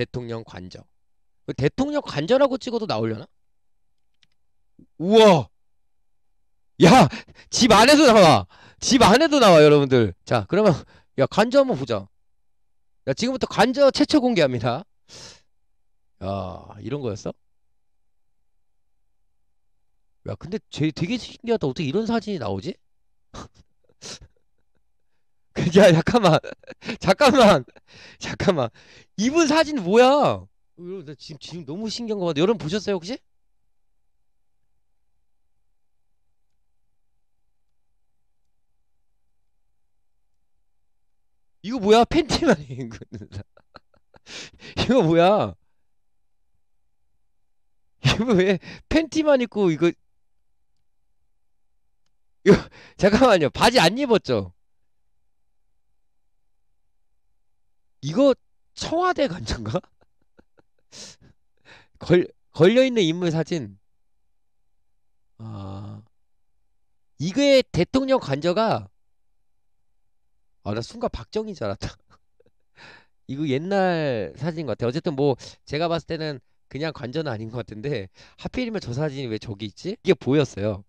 대통령 관저. 그 대통령 관저라고 찍어도 나오려나? 우와! 야! 집 안에도 나와! 집 안에도 나와, 여러분들. 자, 그러면, 야, 관저 한번 보자. 야, 지금부터 관저 최초 공개합니다. 야, 이런 거였어? 야, 근데 쟤 되게 신기하다. 어떻게 이런 사진이 나오지? 야 잠깐만 잠깐만 잠깐만 이분 사진 뭐야? 여러분 나 지금 지금 너무 신기한 거 같아. 여러분 보셨어요 혹시? 이거 뭐야? 팬티만 입 있는 거다. 이거 뭐야? 이거 왜 팬티만 입고 이거 이거 잠깐만요. 바지 안 입었죠? 이거 청와대 간장가? 걸 걸려있는 인물 사진. 아 이게 대통령 관저가 아 나 순간 박정희 줄 알았다. 이거 옛날 사진 같아. 어쨌든 뭐 제가 봤을 때는 그냥 관저는 아닌 것 같은데 하필이면 저 사진이 왜 저기 있지? 이게 보였어요.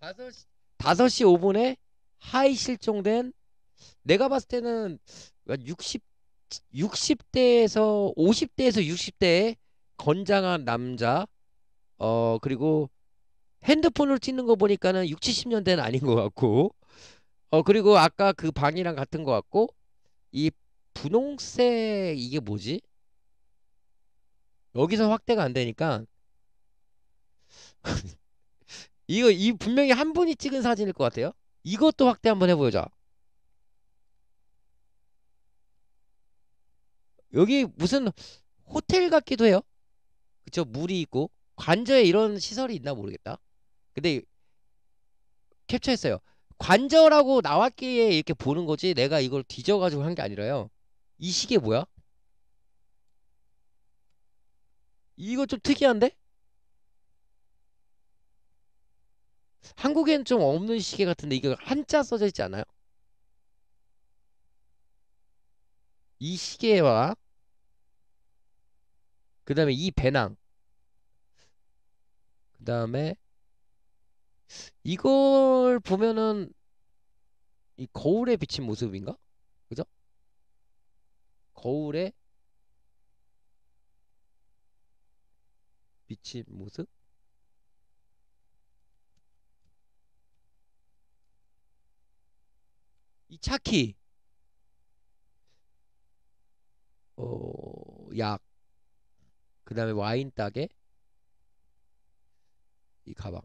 5시, 5시 5분에 하이 실종된 내가 봤을 때는 60 60대에서 50대에서 60대에 건장한 남자 어 그리고 핸드폰을 찍는 거 보니까는 6, 70년대는 아닌 것 같고 어 그리고 아까 그 방이랑 같은 것 같고 이 분홍색 이게 뭐지? 여기서 확대가 안 되니까 이거 이 분명히 한 분이 찍은 사진일 것 같아요. 이것도 확대 한번 해보자. 여기 무슨 호텔 같기도 해요. 그쵸? 물이 있고 관저에 이런 시설이 있나 모르겠다. 근데 캡처했어요. 관저라고 나왔기에 이렇게 보는 거지 내가 이걸 뒤져가지고 한 게 아니라요. 이 시계 뭐야? 이거 좀 특이한데? 한국엔 좀 없는 시계 같은데 이거 한자 써져 있지 않아요? 이 시계와 그 다음에 이 배낭. 그 다음에 이걸 보면은 이 거울에 비친 모습인가? 그죠? 거울에 비친 모습? 이 차키 어, 약그 다음에 와인 따개 이 가방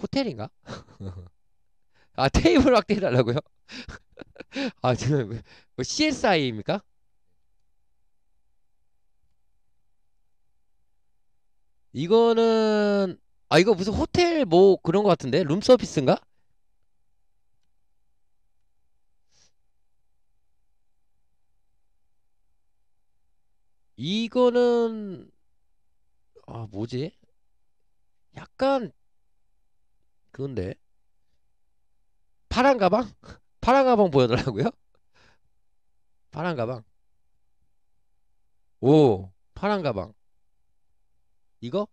호텔인가? 아 테이블 확대해달라고요? 아 지금 뭐, 뭐 CSI입니까? 이거는 아 이거 무슨 호텔 뭐 그런 것 같은데 룸서비스인가? 이거는 아 뭐지? 약간 그런데 파란 가방? 파란 가방 보여달라고요? 파란 가방 오 파란 가방 이거?